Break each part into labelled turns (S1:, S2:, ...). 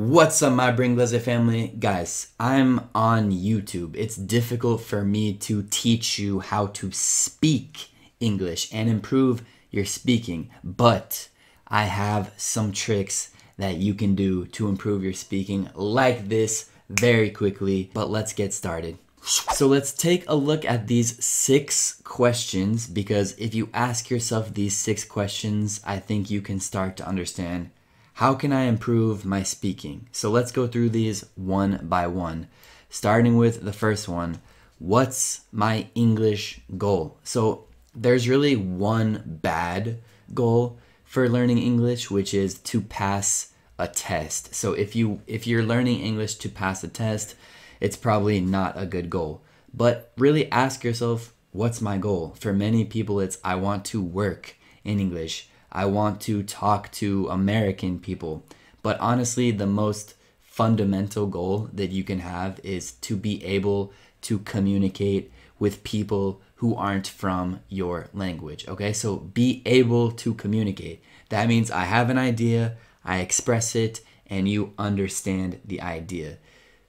S1: What's up, my Bring family? Guys, I'm on YouTube. It's difficult for me to teach you how to speak English and improve your speaking, but I have some tricks that you can do to improve your speaking like this very quickly, but let's get started. So let's take a look at these six questions because if you ask yourself these six questions, I think you can start to understand how can I improve my speaking? So let's go through these one by one, starting with the first one. What's my English goal? So there's really one bad goal for learning English, which is to pass a test. So if you if you're learning English to pass a test, it's probably not a good goal. But really ask yourself, what's my goal? For many people it's I want to work in English. I want to talk to American people. But honestly, the most fundamental goal that you can have is to be able to communicate with people who aren't from your language. Okay, so be able to communicate. That means I have an idea, I express it, and you understand the idea.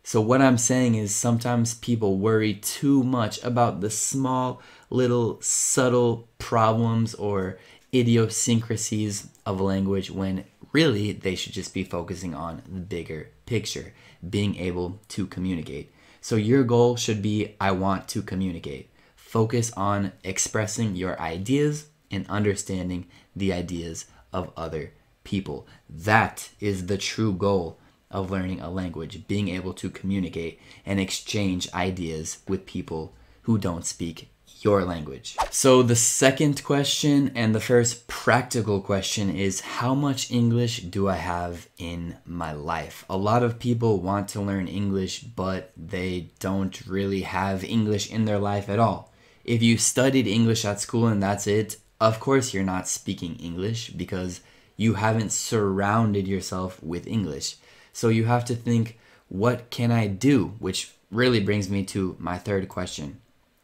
S1: So, what I'm saying is sometimes people worry too much about the small, little, subtle problems or idiosyncrasies of language when really they should just be focusing on the bigger picture, being able to communicate. So your goal should be I want to communicate. Focus on expressing your ideas and understanding the ideas of other people. That is the true goal of learning a language, being able to communicate and exchange ideas with people who don't speak your language. So the second question and the first practical question is how much English do I have in my life? A lot of people want to learn English, but they don't really have English in their life at all. If you studied English at school and that's it, of course you're not speaking English because you haven't surrounded yourself with English. So you have to think, what can I do? Which really brings me to my third question.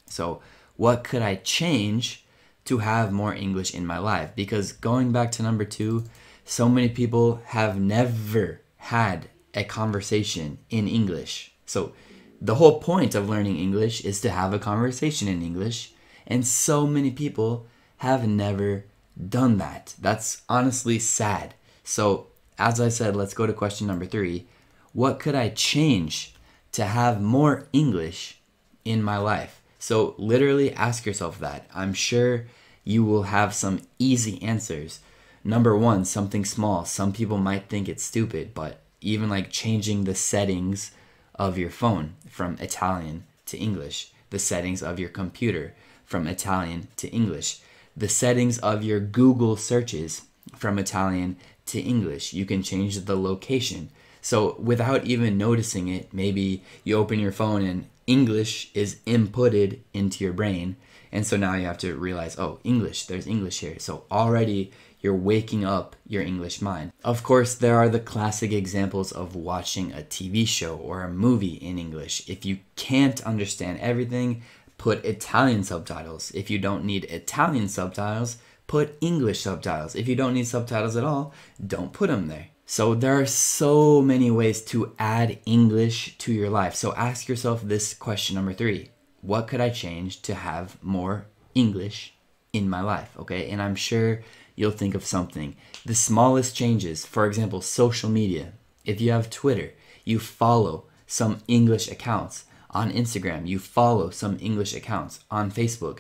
S1: So, what could I change to have more English in my life? Because going back to number two, so many people have never had a conversation in English. So the whole point of learning English is to have a conversation in English. And so many people have never done that. That's honestly sad. So, as I said, let's go to question number three. What could I change to have more English in my life? So literally ask yourself that. I'm sure you will have some easy answers. Number one, something small. Some people might think it's stupid, but even like changing the settings of your phone from Italian to English, the settings of your computer from Italian to English, the settings of your Google searches from Italian to English. You can change the location. So without even noticing it, maybe you open your phone and English is inputted into your brain. And so now you have to realize, oh, English, there's English here. So already you're waking up your English mind. Of course, there are the classic examples of watching a TV show or a movie in English. If you can't understand everything, put Italian subtitles. If you don't need Italian subtitles, put English subtitles. If you don't need subtitles at all, don't put them there. So there are so many ways to add English to your life. So ask yourself this question number three. What could I change to have more English in my life? Okay, and I'm sure you'll think of something. The smallest changes, for example, social media. If you have Twitter, you follow some English accounts. On Instagram, you follow some English accounts. On Facebook,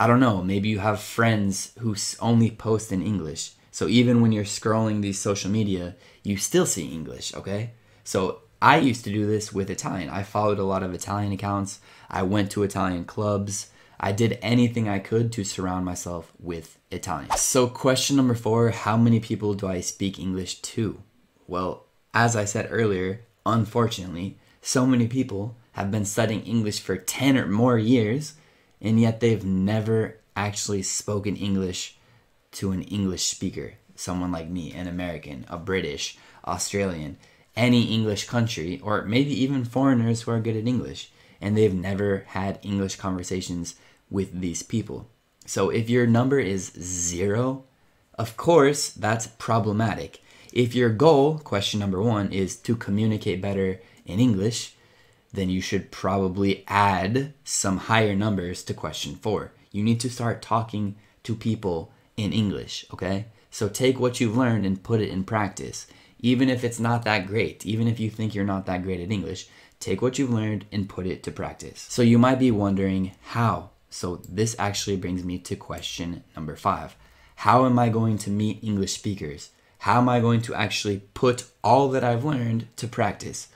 S1: I don't know, maybe you have friends who only post in English so even when you're scrolling these social media, you still see English, okay? So I used to do this with Italian. I followed a lot of Italian accounts. I went to Italian clubs. I did anything I could to surround myself with Italian. So question number four, how many people do I speak English to? Well, as I said earlier, unfortunately, so many people have been studying English for 10 or more years, and yet they've never actually spoken English to an English speaker, someone like me, an American, a British, Australian, any English country, or maybe even foreigners who are good at English, and they've never had English conversations with these people. So if your number is zero, of course, that's problematic. If your goal, question number one, is to communicate better in English, then you should probably add some higher numbers to question four. You need to start talking to people in English, okay? So take what you've learned and put it in practice. Even if it's not that great, even if you think you're not that great at English, take what you've learned and put it to practice. So you might be wondering how. So this actually brings me to question number five. How am I going to meet English speakers? How am I going to actually put all that I've learned to practice?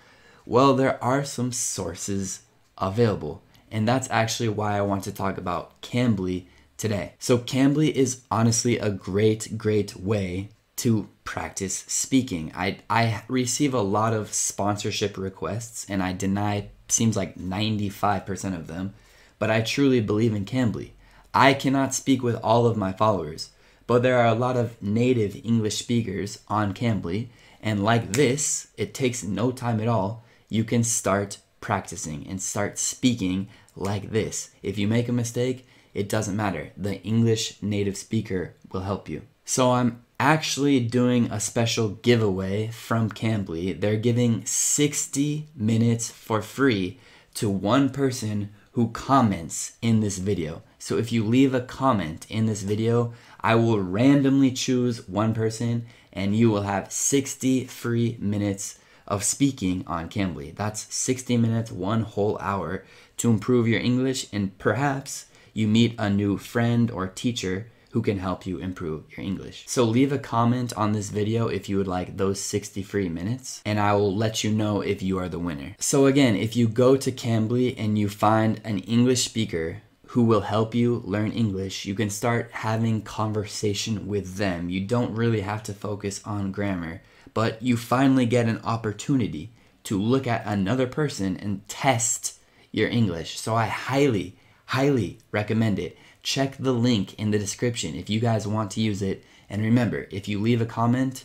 S1: Well, there are some sources available, and that's actually why I want to talk about Cambly today. So Cambly is honestly a great, great way to practice speaking. I, I receive a lot of sponsorship requests and I deny seems like 95% of them, but I truly believe in Cambly. I cannot speak with all of my followers, but there are a lot of native English speakers on Cambly, and like this, it takes no time at all. You can start practicing and start speaking like this. If you make a mistake, it doesn't matter. The English native speaker will help you. So I'm actually doing a special giveaway from Cambly. They're giving 60 minutes for free to one person who comments in this video. So if you leave a comment in this video, I will randomly choose one person and you will have 60 free minutes of speaking on Cambly. That's 60 minutes, one whole hour to improve your English and perhaps you meet a new friend or teacher who can help you improve your English. So leave a comment on this video if you would like those 60 free minutes and I will let you know if you are the winner. So again, if you go to Cambly and you find an English speaker who will help you learn English, you can start having conversation with them. You don't really have to focus on grammar, but you finally get an opportunity to look at another person and test your English. So I highly Highly recommend it. Check the link in the description if you guys want to use it. And remember, if you leave a comment,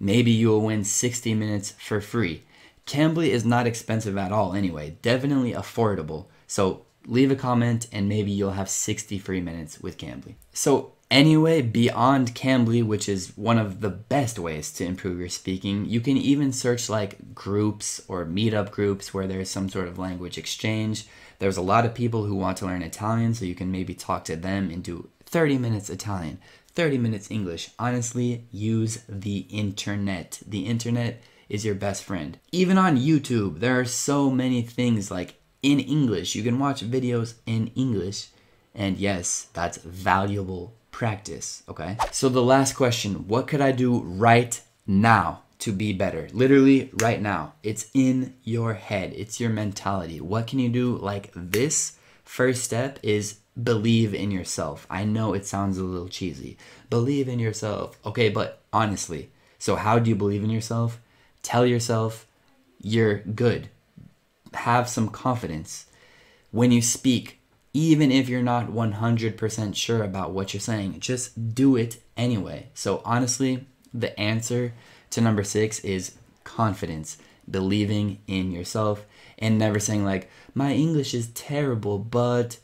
S1: maybe you will win 60 minutes for free. Cambly is not expensive at all anyway, definitely affordable. So leave a comment and maybe you'll have 60 free minutes with Cambly. So Anyway, beyond Cambly, which is one of the best ways to improve your speaking, you can even search like groups or meetup groups where there's some sort of language exchange. There's a lot of people who want to learn Italian, so you can maybe talk to them and do 30 minutes Italian, 30 minutes English. Honestly, use the internet. The internet is your best friend. Even on YouTube, there are so many things like in English. You can watch videos in English. And yes, that's valuable practice, okay? So the last question, what could I do right now to be better? Literally right now. It's in your head. It's your mentality. What can you do like this? First step is believe in yourself. I know it sounds a little cheesy. Believe in yourself. Okay, but honestly, so how do you believe in yourself? Tell yourself you're good. Have some confidence. When you speak, even if you're not 100% sure about what you're saying, just do it anyway. So, honestly, the answer to number six is confidence, believing in yourself, and never saying, like, my English is terrible, but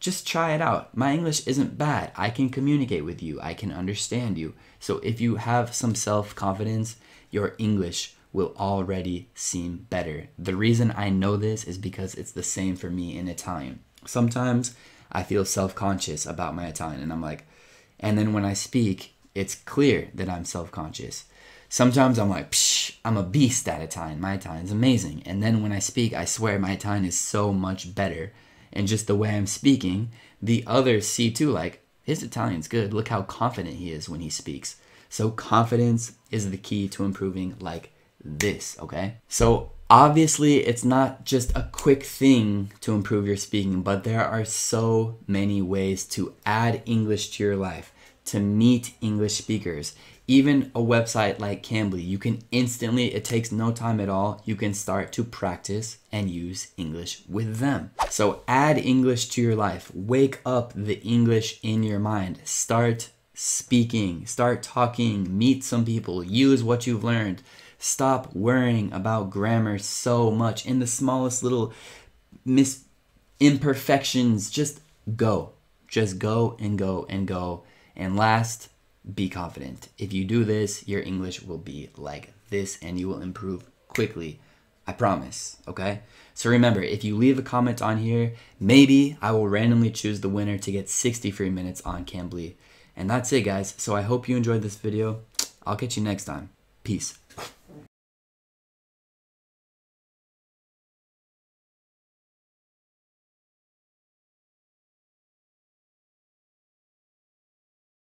S1: just try it out. My English isn't bad. I can communicate with you, I can understand you. So, if you have some self confidence, your English will already seem better. The reason I know this is because it's the same for me in Italian sometimes I feel self conscious about my Italian. And I'm like, and then when I speak, it's clear that I'm self conscious. Sometimes I'm like, Psh, I'm a beast at Italian. My Italian's amazing. And then when I speak, I swear my Italian is so much better. And just the way I'm speaking, the others see too, like, his Italian's good. Look how confident he is when he speaks. So confidence is the key to improving like this, okay? So Obviously, it's not just a quick thing to improve your speaking, but there are so many ways to add English to your life, to meet English speakers. Even a website like Cambly, you can instantly, it takes no time at all, you can start to practice and use English with them. So add English to your life. Wake up the English in your mind. Start speaking, start talking, meet some people, use what you've learned. Stop worrying about grammar so much In the smallest little mis imperfections. Just go. Just go and go and go. And last, be confident. If you do this, your English will be like this and you will improve quickly. I promise, okay? So remember, if you leave a comment on here, maybe I will randomly choose the winner to get 60 free minutes on Cambly. And that's it, guys. So I hope you enjoyed this video. I'll catch you next time. Peace.